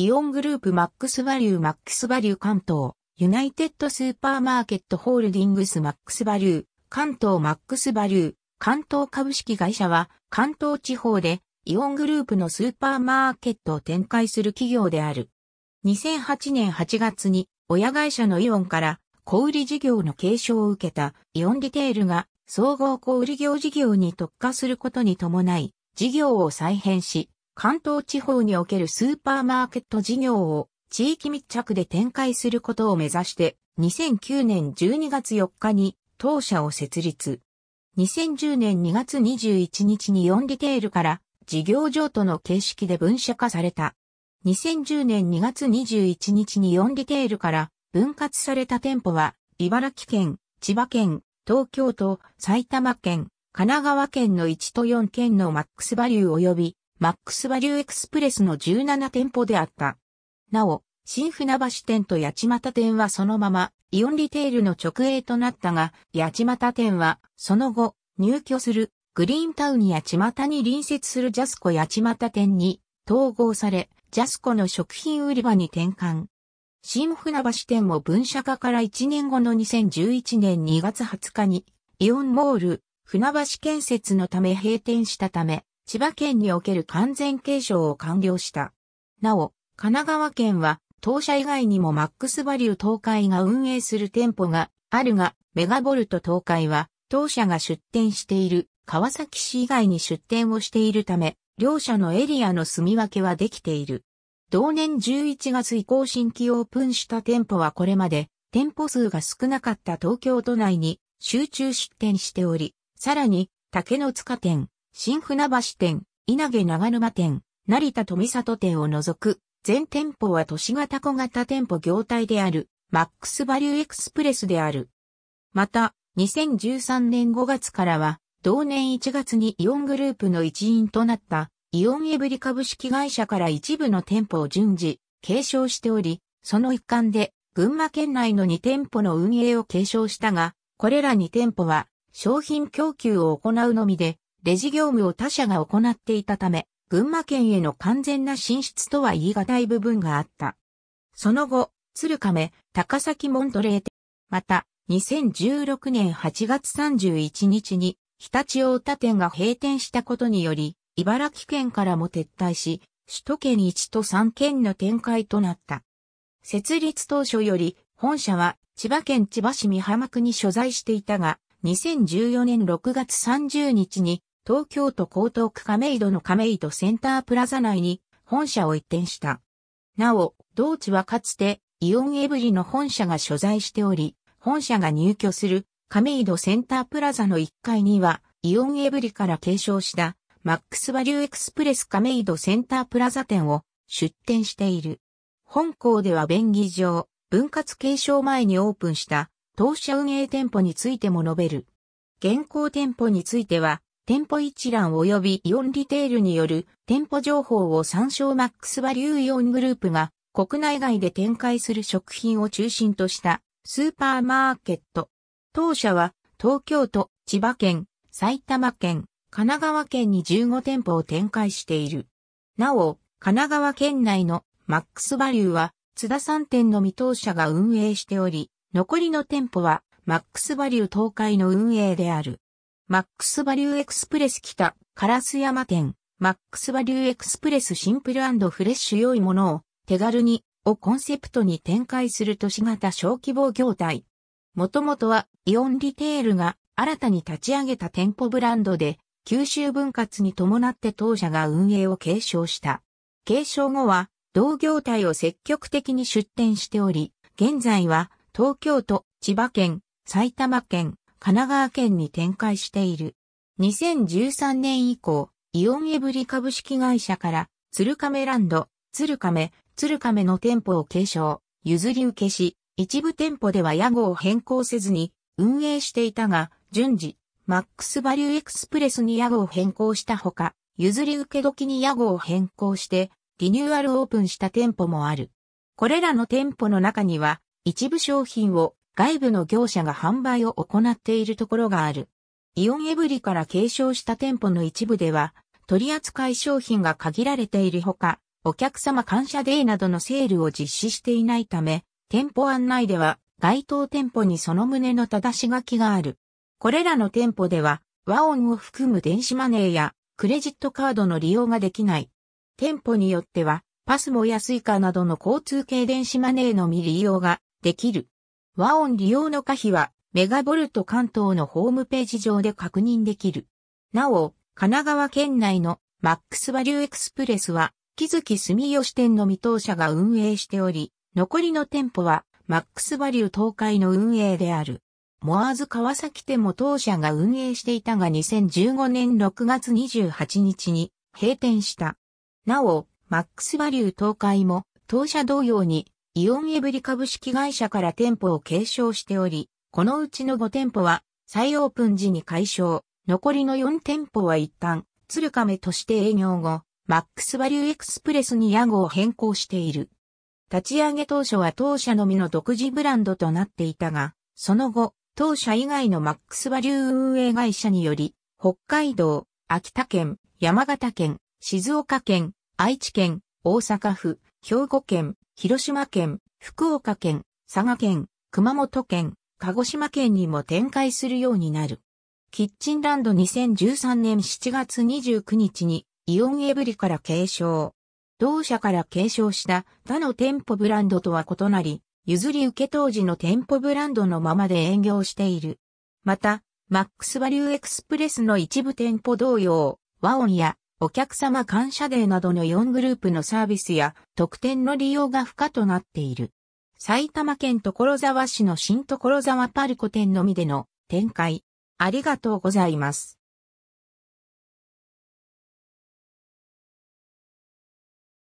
イオングループマックスバリューマックスバリュー関東、ユナイテッドスーパーマーケットホールディングスマックスバリュー、関東マックスバリュー、関東株式会社は関東地方でイオングループのスーパーマーケットを展開する企業である。2008年8月に親会社のイオンから小売事業の継承を受けたイオンディテールが総合小売業事業に特化することに伴い事業を再編し関東地方におけるスーパーマーケット事業を地域密着で展開することを目指して、2009年12月4日に当社を設立。2010年2月21日に4リテールから事業譲渡の形式で分社化された。2010年2月21日に4リテールから分割された店舗は、茨城県、千葉県、東京都、埼玉県、神奈川県の1と4県のマックスバリュー及びマックスバリューエクスプレスの17店舗であった。なお、新船橋店と八街店はそのまま、イオンリテールの直営となったが、八街店は、その後、入居する、グリーンタウン八街に隣接するジャスコ八街店に、統合され、ジャスコの食品売り場に転換。新船橋店も分社化から1年後の2011年2月20日に、イオンモール、船橋建設のため閉店したため、千葉県における完全継承を完了した。なお、神奈川県は、当社以外にもマックスバリュー東海が運営する店舗があるが、メガボルト東海は、当社が出店している川崎市以外に出店をしているため、両社のエリアの住み分けはできている。同年11月以降新規オープンした店舗はこれまで、店舗数が少なかった東京都内に集中出店しており、さらに、竹の塚店、新船橋店、稲毛長沼店、成田富里店を除く、全店舗は都市型小型店舗業態である、マックスバリューエクスプレスである。また、2013年5月からは、同年1月にイオングループの一員となった、イオンエブリ株式会社から一部の店舗を順次、継承しており、その一環で、群馬県内の2店舗の運営を継承したが、これら2店舗は、商品供給を行うのみで、レジ業務を他社が行っていたため、群馬県への完全な進出とは言い難い部分があった。その後、鶴亀、高崎モントレー店、また、2016年8月31日に、日立大田店が閉店したことにより、茨城県からも撤退し、首都圏1と3県の展開となった。設立当初より、本社は千葉県千葉市美浜区に所在していたが、2014年6月30日に東京都江東区亀戸の亀戸センタープラザ内に本社を移転した。なお、同地はかつてイオンエブリの本社が所在しており、本社が入居する亀戸センタープラザの1階にはイオンエブリから継承したマックスバリューエクスプレス亀戸センタープラザ店を出店している。本校では便宜上、分割継承前にオープンした当社運営店舗についても述べる。現行店舗については、店舗一覧及びイオンリテールによる店舗情報を参照マックスバリューイオングループが国内外で展開する食品を中心としたスーパーマーケット。当社は東京都、千葉県、埼玉県、神奈川県に15店舗を展開している。なお、神奈川県内のマックスバリューは津田3店のみ当社が運営しており、残りの店舗はマックスバリュー東海の運営である。マックスバリューエクスプレス北、烏山店、マックスバリューエクスプレスシンプルフレッシュ良いものを、手軽に、をコンセプトに展開する都市型小規模業態。もともとは、イオンリテールが新たに立ち上げた店舗ブランドで、九州分割に伴って当社が運営を継承した。継承後は、同業態を積極的に出展しており、現在は、東京都、千葉県、埼玉県、神奈川県に展開している。2013年以降、イオンエブリ株式会社から、鶴亀ランド、鶴亀、鶴亀の店舗を継承、譲り受けし、一部店舗では屋号を変更せずに運営していたが、順次、マックスバリューエクスプレスに屋号を変更したほか、譲り受け時に屋号を変更して、リニューアルオープンした店舗もある。これらの店舗の中には、一部商品を外部の業者が販売を行っているところがある。イオンエブリから継承した店舗の一部では、取扱い商品が限られているほか、お客様感謝デーなどのセールを実施していないため、店舗案内では該当店舗にその旨の正し書きがある。これらの店舗では、和音を含む電子マネーやクレジットカードの利用ができない。店舗によっては、パスモやスイカなどの交通系電子マネーのみ利用ができる。和音利用の可否は、メガボルト関東のホームページ上で確認できる。なお、神奈川県内のマックスバリューエクスプレスは、木月住吉店の未当社が運営しており、残りの店舗は、マックスバリュー東海の運営である。モアーズ川崎店も当社が運営していたが2015年6月28日に閉店した。なお、マックスバリュー東海も当社同様にイオンエブリ株式会社から店舗を継承しており、このうちの5店舗は再オープン時に解消、残りの4店舗は一旦、鶴亀として営業後、マックスバリューエクスプレスに屋号を変更している。立ち上げ当初は当社のみの独自ブランドとなっていたが、その後、当社以外のマックスバリュー運営会社により、北海道、秋田県、山形県、静岡県、愛知県、大阪府、兵庫県、広島県、福岡県、佐賀県、熊本県、鹿児島県にも展開するようになる。キッチンランド2013年7月29日にイオンエブリから継承。同社から継承した他の店舗ブランドとは異なり、譲り受け当時の店舗ブランドのままで営業している。また、マックスバリューエクスプレスの一部店舗同様、和音やお客様感謝デーなどの4グループのサービスや特典の利用が不可となっている。埼玉県所沢市の新所沢パルコ店のみでの展開。ありがとうございます。